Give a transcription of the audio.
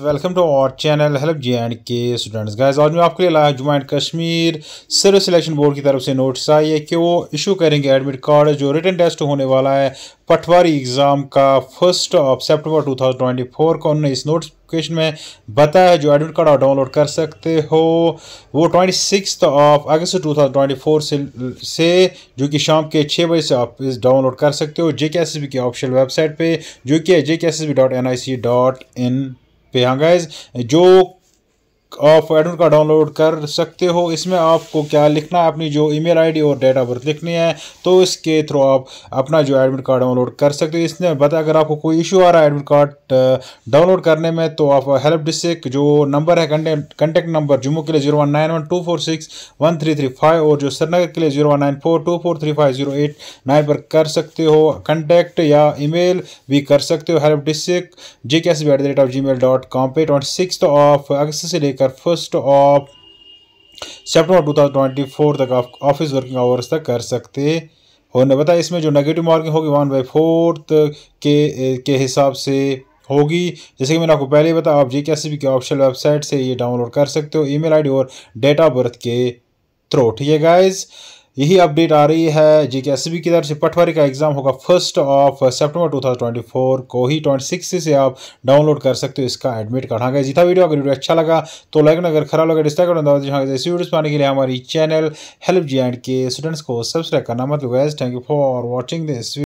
welcome to our channel help J and K students guys आज मैं आपके लिए लाया Jammu and Kashmir service selection board की तरफ से नोटिस आई है कि वो इशू करेंगे एडमिट कार्ड जो रिटर्न टेस्ट होने वाला है पटवारी एग्ज़ाम का फर्स्ट ऑफ सेप्टेम्बर 2024 को उन्होंने इस नोटिफिकेशन में बताया जो एडमिट कार्ड आप डाउनलोड कर सकते हो वो twenty six of August to से से जो कि शाम के छः बजे से आप इस डाउनलोड कर सकते हो जे एस की ऑफिशियल वेबसाइट पर जो कि है J K S B dot N I C dot in पे हाँ गैज़ जो आप एडमिट कार्ड डाउनलोड कर सकते हो इसमें आपको क्या लिखना है अपनी जो ईमेल आईडी और डेट ऑफ बर्थ लिखनी है तो इसके थ्रू आप अपना जो एडमिट कार्ड डाउनलोड कर सकते हो इसने बता अगर आपको कोई इशू आ रहा है एडमिट कार्ड डाउनलोड करने में तो आप हेल्प डिस्क जो नंबर है कंटेक्ट नंबर जम्मू के लिए zero one nine one two four six one three three five और जो श्रीनगर के लिए zero one nine four two four three five zero eight nine पर कर सकते हो कंटेक्ट या ई भी कर सकते हो help desk J K S B at the rate of Gmail dot com पे ट्वेंटी सिक्स ऑफ अगस्त से लेकर कर first of September two thousand twenty four तक आप ऑफिस वर्किंग आवर्स तक कर सकते हो बताया इसमें जो नेगेटिव मार्किंग होगी वन बाई फोर्थ के के हिसाब से होगी जैसे कि मैंने आपको पहले बताया आप जी के एस की ऑफिशियल वेबसाइट से ये डाउनलोड कर सकते हो ईमेल आईडी और डेट ऑफ बर्थ के थ्रू ठीक है गाइज़ यही अपडेट आ रही है जी के एस बी की तरफ से पटवारी का एग्ज़ाम होगा फर्स्ट ऑफ सितंबर 2024 को ही 26 से आप डाउनलोड कर सकते हो इसका एडमिट कार्ड हाँ जी वीडियो अगर वीडियो अच्छा लगा तो लाइक ना अगर खराब लगा करना हाँ ऐसी वीडियोस पाने के लिए हमारी channel help J and K students को सब्सक्राइब करना मतलब thank you for watching this